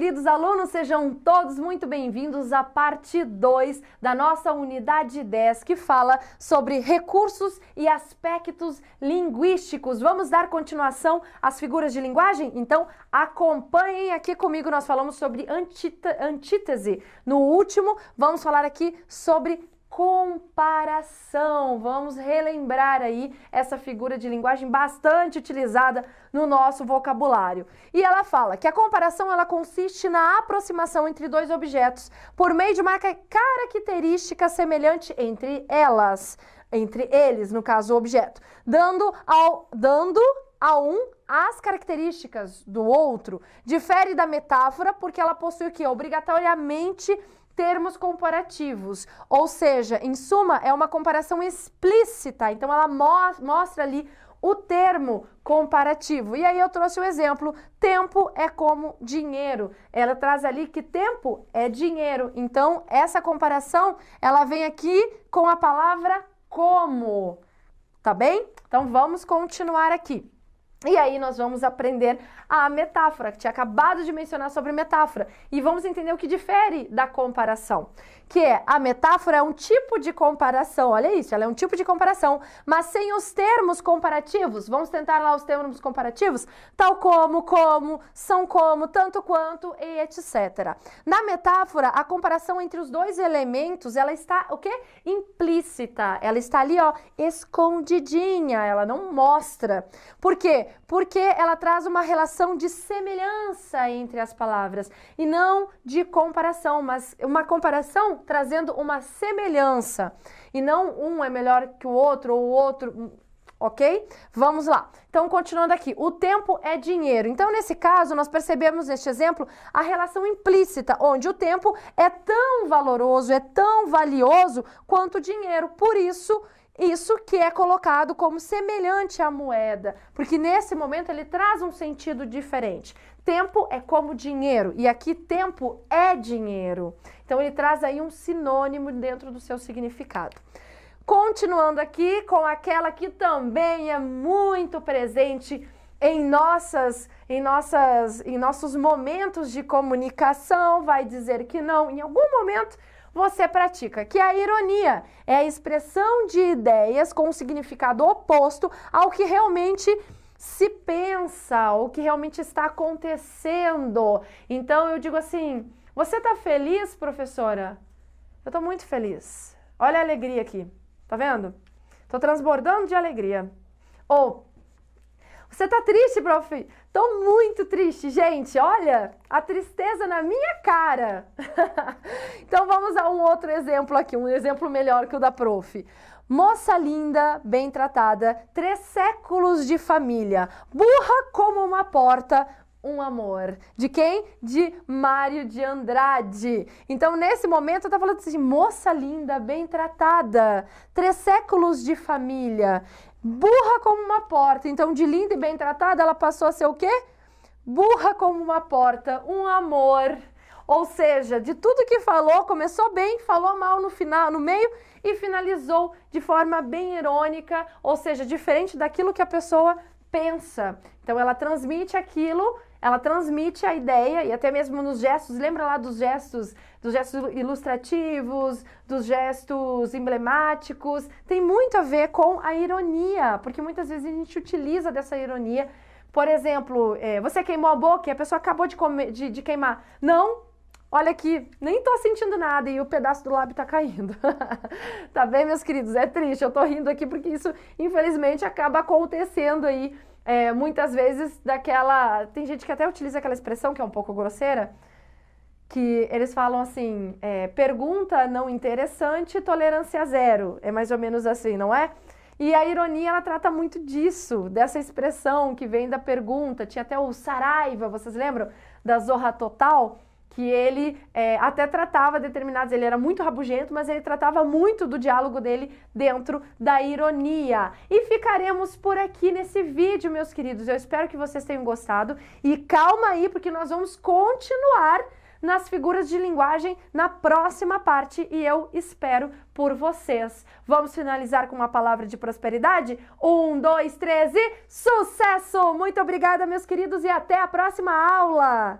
queridos alunos, sejam todos muito bem-vindos à parte 2 da nossa unidade 10, que fala sobre recursos e aspectos linguísticos. Vamos dar continuação às figuras de linguagem? Então, acompanhem aqui comigo. Nós falamos sobre antítese. No último, vamos falar aqui sobre comparação. Vamos relembrar aí essa figura de linguagem bastante utilizada no nosso vocabulário. E ela fala que a comparação ela consiste na aproximação entre dois objetos por meio de uma característica semelhante entre elas, entre eles, no caso o objeto, dando ao dando a um as características do outro difere da metáfora porque ela possui o que obrigatoriamente termos comparativos. Ou seja, em suma, é uma comparação explícita. Então, ela mo mostra ali o termo comparativo. E aí eu trouxe o um exemplo: tempo é como dinheiro. Ela traz ali que tempo é dinheiro. Então, essa comparação, ela vem aqui com a palavra como. Tá bem? Então vamos continuar aqui. E aí nós vamos aprender a metáfora, que tinha acabado de mencionar sobre metáfora, e vamos entender o que difere da comparação, que é a metáfora é um tipo de comparação, olha isso, ela é um tipo de comparação, mas sem os termos comparativos. Vamos tentar lá os termos comparativos, tal como, como, são como, tanto quanto e etc. Na metáfora, a comparação entre os dois elementos, ela está o quê? Implícita. Ela está ali, ó, escondidinha, ela não mostra. Por quê? Porque ela traz uma relação de semelhança entre as palavras e não de comparação, mas uma comparação trazendo uma semelhança e não um é melhor que o outro ou o outro ok? Vamos lá. Então, continuando aqui, o tempo é dinheiro. Então, nesse caso, nós percebemos neste exemplo a relação implícita, onde o tempo é tão valoroso, é tão valioso quanto o dinheiro. Por isso, isso que é colocado como semelhante à moeda, porque nesse momento ele traz um sentido diferente. Tempo é como dinheiro, e aqui tempo é dinheiro. Então ele traz aí um sinônimo dentro do seu significado. Continuando aqui com aquela que também é muito presente em nossas em nossas em nossos momentos de comunicação, vai dizer que não, em algum momento você pratica, que é a ironia é a expressão de ideias com um significado oposto ao que realmente se pensa, o que realmente está acontecendo. Então eu digo assim: você está feliz, professora? Eu estou muito feliz. Olha a alegria aqui, tá vendo? Estou transbordando de alegria. Ou você tá triste, prof? Tô muito triste, gente. Olha, a tristeza na minha cara. então vamos a um outro exemplo aqui, um exemplo melhor que o da prof. Moça linda, bem tratada, três séculos de família, burra como uma porta, um amor. De quem? De Mário de Andrade. Então, nesse momento, eu tá falando assim, moça linda, bem tratada, três séculos de família, burra como uma porta. Então, de linda e bem tratada, ela passou a ser o quê? Burra como uma porta, um amor. Ou seja, de tudo que falou, começou bem, falou mal no final, no meio e finalizou de forma bem irônica, ou seja, diferente daquilo que a pessoa pensa. Então ela transmite aquilo, ela transmite a ideia e até mesmo nos gestos, lembra lá dos gestos, dos gestos ilustrativos, dos gestos emblemáticos, tem muito a ver com a ironia, porque muitas vezes a gente utiliza dessa ironia por exemplo, é, você queimou a boca e a pessoa acabou de, comer, de, de queimar. Não, olha aqui, nem tô sentindo nada e o pedaço do lábio tá caindo. tá bem, meus queridos? É triste, eu tô rindo aqui porque isso, infelizmente, acaba acontecendo aí. É, muitas vezes daquela. Tem gente que até utiliza aquela expressão que é um pouco grosseira, que eles falam assim: é, pergunta não interessante, tolerância zero. É mais ou menos assim, não é? E a ironia, ela trata muito disso, dessa expressão que vem da pergunta. Tinha até o Saraiva, vocês lembram? Da Zorra Total que ele é, até tratava determinados, ele era muito rabugento, mas ele tratava muito do diálogo dele dentro da ironia. E ficaremos por aqui nesse vídeo, meus queridos. Eu espero que vocês tenham gostado e calma aí, porque nós vamos continuar nas figuras de linguagem na próxima parte e eu espero por vocês. Vamos finalizar com uma palavra de prosperidade? Um, dois, três e sucesso! Muito obrigada, meus queridos, e até a próxima aula!